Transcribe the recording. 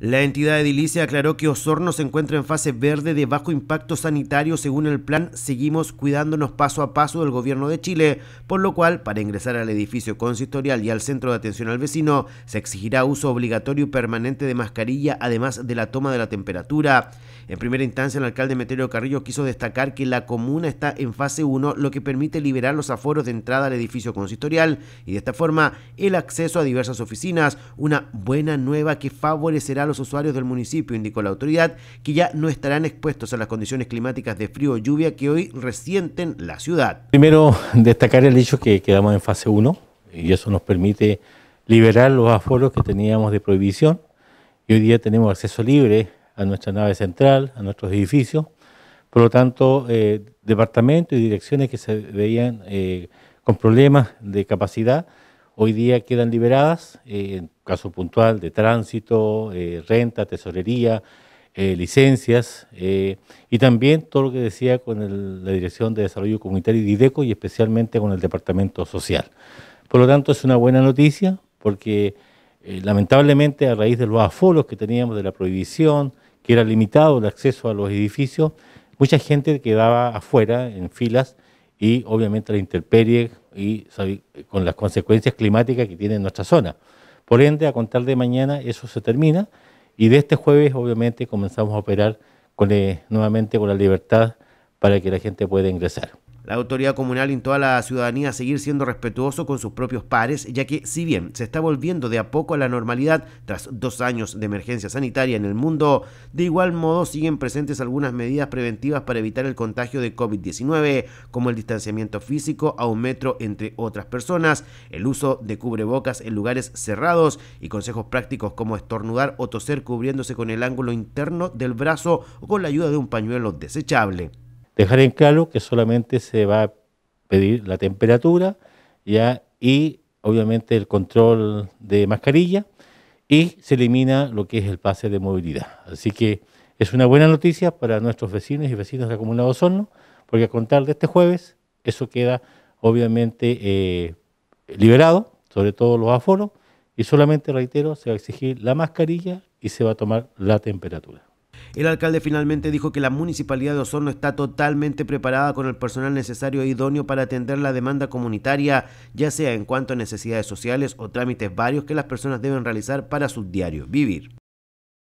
La entidad edilicia aclaró que Osorno se encuentra en fase verde de bajo impacto sanitario según el plan Seguimos cuidándonos paso a paso del gobierno de Chile, por lo cual para ingresar al edificio consistorial y al centro de atención al vecino se exigirá uso obligatorio y permanente de mascarilla además de la toma de la temperatura. En primera instancia el alcalde Meteoro Carrillo quiso destacar que la comuna está en fase 1 lo que permite liberar los aforos de entrada al edificio consistorial y de esta forma el acceso a diversas oficinas, una buena nueva que favorecerá los usuarios del municipio, indicó la autoridad, que ya no estarán expuestos a las condiciones climáticas de frío o lluvia que hoy resienten la ciudad. Primero, destacar el hecho que quedamos en fase 1 y eso nos permite liberar los aforos que teníamos de prohibición y hoy día tenemos acceso libre a nuestra nave central, a nuestros edificios. Por lo tanto, eh, departamentos y direcciones que se veían eh, con problemas de capacidad hoy día quedan liberadas, en eh, caso puntual de tránsito, eh, renta, tesorería, eh, licencias y también todo lo que decía con la Dirección de Desarrollo Comunitario y Dideco y especialmente con el Departamento Social. Por lo tanto, es una buena noticia porque lamentablemente a raíz de los aforos que teníamos de la prohibición, que era limitado el acceso a los edificios, mucha gente quedaba afuera en filas y obviamente la intemperie y con las consecuencias climáticas que tiene nuestra zona. Por ende, a contar de mañana eso se termina y de este jueves obviamente comenzamos a operar con, eh, nuevamente con la libertad para que la gente pueda ingresar la autoridad comunal invitó a la ciudadanía a seguir siendo respetuoso con sus propios pares, ya que si bien se está volviendo de a poco a la normalidad tras dos años de emergencia sanitaria en el mundo, de igual modo siguen presentes algunas medidas preventivas para evitar el contagio de COVID-19, como el distanciamiento físico a un metro entre otras personas, el uso de cubrebocas en lugares cerrados y consejos prácticos como estornudar o toser cubriéndose con el ángulo interno del brazo o con la ayuda de un pañuelo desechable. Dejar en claro que solamente se va a pedir la temperatura ya, y obviamente el control de mascarilla y se elimina lo que es el pase de movilidad. Así que es una buena noticia para nuestros vecinos y vecinas de la comuna porque a contar de este jueves eso queda obviamente eh, liberado, sobre todo los aforos, y solamente, reitero, se va a exigir la mascarilla y se va a tomar la temperatura. El alcalde finalmente dijo que la municipalidad de Osorno está totalmente preparada con el personal necesario e idóneo para atender la demanda comunitaria, ya sea en cuanto a necesidades sociales o trámites varios que las personas deben realizar para su diario vivir.